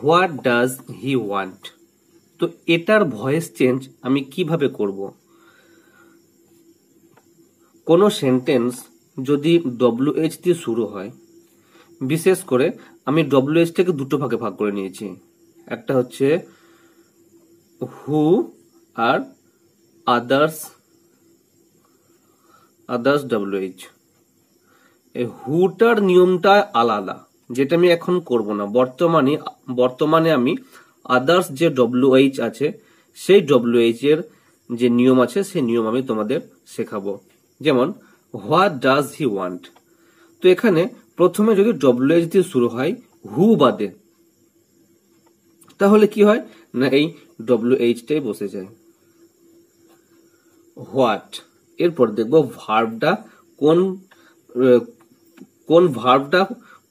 what does he want তো এটার voice change আমি কিভাবে করব কোনো সেন্টেন্স যদি এইচ দিয়ে শুরু হয় বিশেষ করে আমি ডব্লিউএইচটাকে দুটো ভাগে ভাগ করে নিয়েছি একটা হচ্ছে হু আর আদার্স আদার্স ডব্লিউএইচ এই হুটার নিয়মটা আলাদা যেটা আমি এখন করব না বর্তমানে বর্তমানে আমি আদার্স যে ডব্লিউএইচ আছে সেই ডব্লিউএইচ এর যে নিয়ম আছে সেই নিয়ম আমি তোমাদের শেখাবো যেমন হোয়াট ডাজ হি ওয়ান্ট তো এখানে প্রথমে যদি ডব্লিউএইচ দিয়ে শুরু হয় হু বাদে তাহলে কি হয় না এই ডব্লিউএইচটাই বসে যায় হোয়াট এরপর দেখবো ভার্বটা কোন কোন ভার্বটা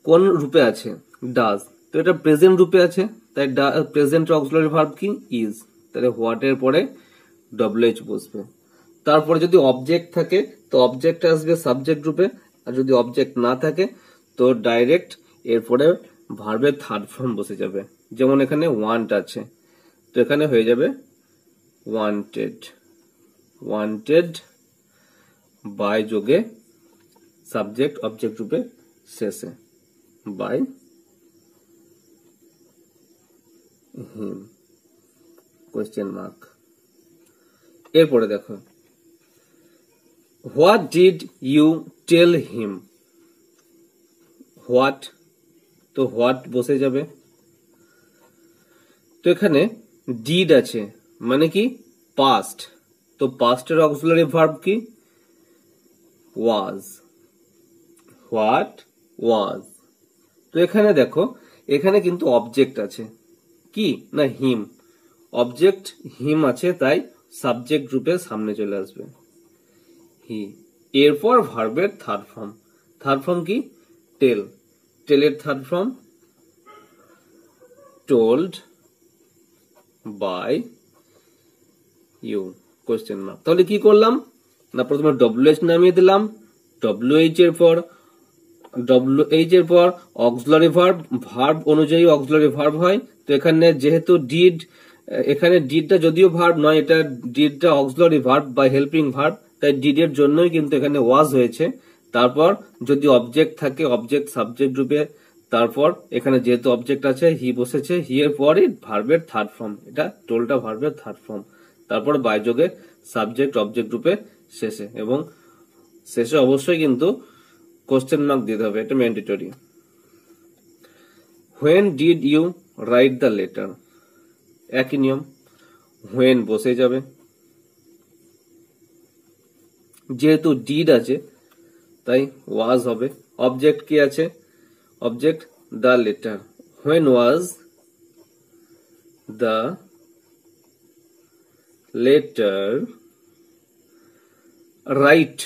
কোন রূপে আছে ডাজ তো এটা প্রেজেন্ট রূপে আছে তাই প্রেজেন্ট অক্সিলারি ভার্ব কি ইজ তাহলে হোয়াট এর পরে এইচ বসবে তারপরে যদি অবজেক্ট থাকে তো অবজেক্ট আসবে সাবজেক্ট রূপে আর যদি অবজেক্ট না থাকে তো ডাইরেক্ট এরপরে ভার্বে থার্ড ফর্ম বসে যাবে যেমন এখানে ওয়ান্ট আছে তো এখানে হয়ে যাবে ওয়ান্টেড ওয়ান্টেড বাই যোগে সাবজেক্ট অবজেক্ট রূপে শেষে by হিম কোয়েশ্চেন মার্ক এরপরে দেখো what did you tell him what তো হোয়াট বসে যাবে তো এখানে ডিড আছে মানে কি পাস্ট তো পাস্টের অক্সিলারি ভার্ব কি ওয়াজ হোয়াট ওয়াজ তো এখানে দেখো এখানে কিন্তু অবজেক্ট আছে কি না হিম অবজেক্ট হিম আছে তাই সাবজেক্ট রূপে সামনে চলে আসবে হি এরপর ভার্বের থার্ড ফর্ম থার্ড ফর্ম কি টেল টেলের third form told by you question mark তাহলে কি করলাম না প্রথমে ডব্লিউএইচ নামিয়ে দিলাম ডব্লিউএইচ এর পর ডব্লিউ এইচ এর পর অক্সলারি ভার্ব ভার্ব অনুযায়ী অক্সলারি ভার্ব হয় তো এখানে যেহেতু ডিড এখানে ডিডটা যদিও ভার্ব নয় এটা ডিডটা অক্সলারি ভার্ব বা হেল্পিং ভার্ব তাই ডিড এর জন্যই কিন্তু এখানে ওয়াজ হয়েছে তারপর যদি অবজেক্ট থাকে অবজেক্ট সাবজেক্ট রূপে তারপর এখানে যেহেতু অবজেক্ট আছে হি বসেছে হি এর পরই ভার্বের থার্ড ফর্ম এটা টোলটা ভার্বের থার্ড ফর্ম তারপর বাইযোগে সাবজেক্ট অবজেক্ট রূপে শেষে এবং শেষে অবশ্যই কিন্তু কোশ্চেন মার্ক দিতে হবে এটা mandatory when did you write the letter একই নিয়ম হোয়েন বসে যাবে যেহেতু ডিড আছে তাই ওয়াজ হবে অবজেক্ট কি আছে object the letter when was the letter write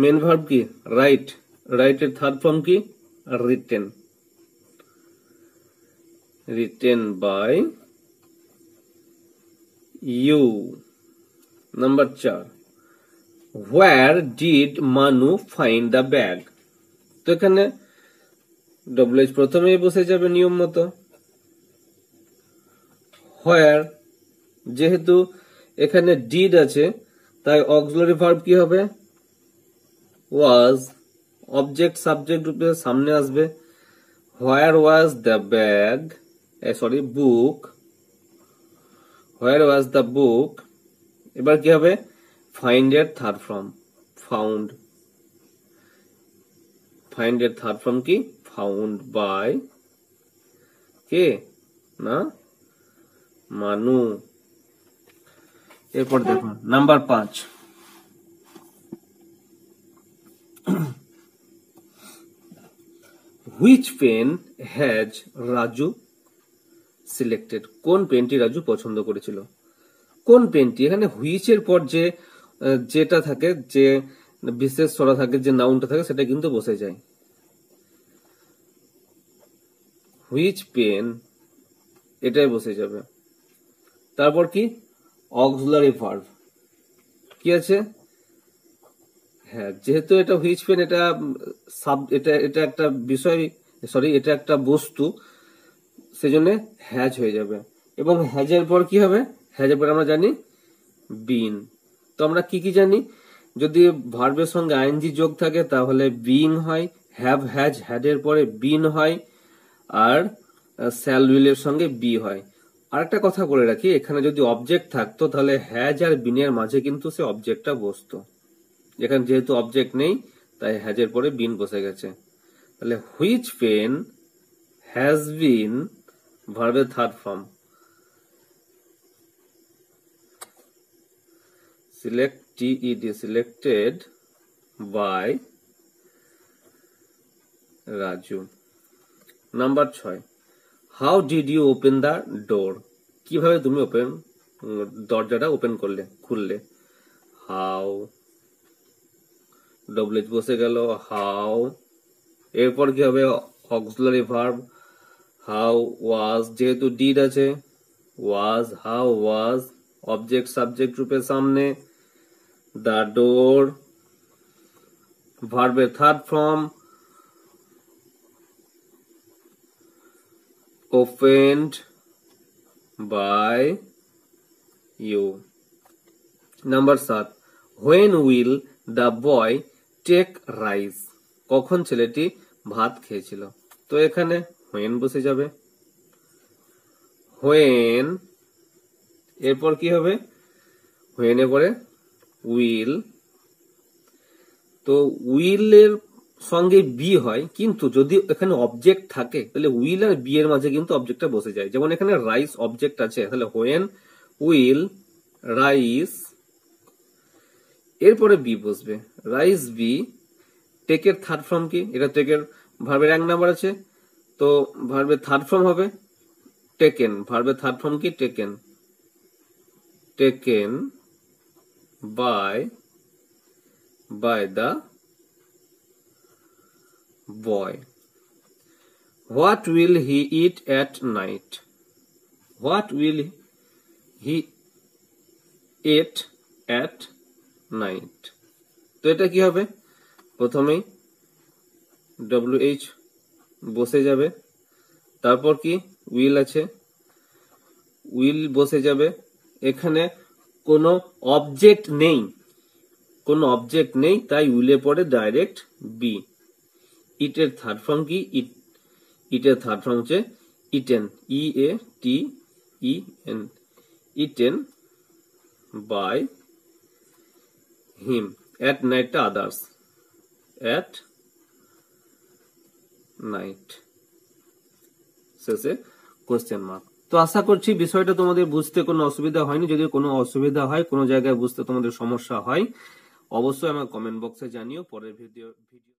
main verb কি রাইট রাইটের থার্ড ফর্ম কি written written by you number চার where did Manu find the bag তো এখানে ডব্লিউএইচ প্রথমেই বসে যাবে নিয়ম মতো হোয়ার যেহেতু এখানে ডিড আছে তাই অক্সিলারি ভার্ব কি হবে ওয়াজ অবজেক্ট সাবজেক্ট রূপে সামনে আসবে where was the bag sorry book where was the book এবার কি হবে ফাইন্ড এর থার্ড ফ্রম ফাউন্ড ফাইন্ড এর থার্ড ফ্রম কি ফাউন্ড বাই কে না মানু এরপর দেখুন নাম্বার পাঁচ which pen has Raju selected কোন পেনটি রাজু পছন্দ করেছিল কোন পেনটি এখানে হুইচের পর যে যেটা থাকে যে বিশেষ সরা থাকে যে নাউনটা থাকে সেটা কিন্তু বসে যায় হুইচ পেন এটাই বসে যাবে তারপর কি অক্সুলারি ভার্ভ কি আছে হ্যাঁ যেহেতু এটা হুইচ পেন এটা সাব এটা এটা একটা বিষয় সরি এটা একটা বস্তু সেজন্য হ্যাজ হয়ে যাবে এবং হ্যাজের পর কি হবে হ্যাজের পর আমরা জানি বিন তো আমরা কি কি জানি যদি ভার্বের সঙ্গে আইনজি যোগ থাকে তাহলে বিং হয় হ্যাভ হ্যাজ হ্যাডের পরে বিন হয় আর স্যাল উইলের সঙ্গে বি হয় আরেকটা কথা বলে রাখি এখানে যদি অবজেক্ট থাকতো তাহলে হ্যাজ আর বিনের মাঝে কিন্তু সে অবজেক্টটা বসতো এখানে যেহেতু অবজেক্ট নেই তাই হ্যাজের পরে বিন বসে গেছে তাহলে হুইচ পেন হ্যাজ বিন ভার্বের third form select TED selected by Raju number ছয় how did you open the door কিভাবে তুমি ওপেন দরজাটা ওপেন করলে খুললে হাউ ডব্লিউএইচ বসে গেল হাউ এরপর কি হবে অক্সিলারি ভার্ব হাউ ওয়াজ যেহেতু ডিড আছে was how was object subject রূপে সামনে দা ডোর ভার্বের third form opened by you number সাত when will the boy take rice কখন ছেলেটি ভাত খেয়েছিল তো এখানে হোয়েন বসে যাবে হোয়েন এরপর কি হবে হোয়েনে করে উইল তো উইলের সঙ্গে বি হয় কিন্তু যদি এখানে অবজেক্ট থাকে তাহলে উইল আর বি এর মাঝে কিন্তু অবজেক্টটা বসে যায় যেমন এখানে রাইস অবজেক্ট আছে তাহলে হোয়েন উইল রাইস এরপরে বি বসবে রাইস বি টেকের থার্ড ফর্ম কি এটা টেকের ভার্বের এক নাম্বার আছে তো ভার্বের থার্ড ফর্ম হবে টেকেন ভার্বের থার্ড ফর্ম কি taken taken by by the boy what will he eat at night what will he eat at night তো এটা কি হবে প্রথমেই ডব্লিউ এইচ বসে যাবে তারপর কি উইল আছে উইল বসে যাবে এখানে কোনো অবজেক্ট নেই কোনো অবজেক্ট নেই তাই উইলে পরে ডাইরেক্ট বি ইটের থার্ড ফর্ম কি ইট ইটের থার্ড ফর্ম হচ্ছে eaten E A T E N eaten by him at নাইটটা আদার্স অ্যাট নাইট শেষে কোশ্চেন মার্ক তো আশা করছি বিষয়টা তোমাদের বুঝতে কোনো অসুবিধা হয়নি যদি কোনো অসুবিধা হয় কোনো জায়গায় বুঝতে তোমাদের সমস্যা হয় অবশ্যই আমার কমেন্ট বক্সে জানিও পরের ভিডিও ভিডিও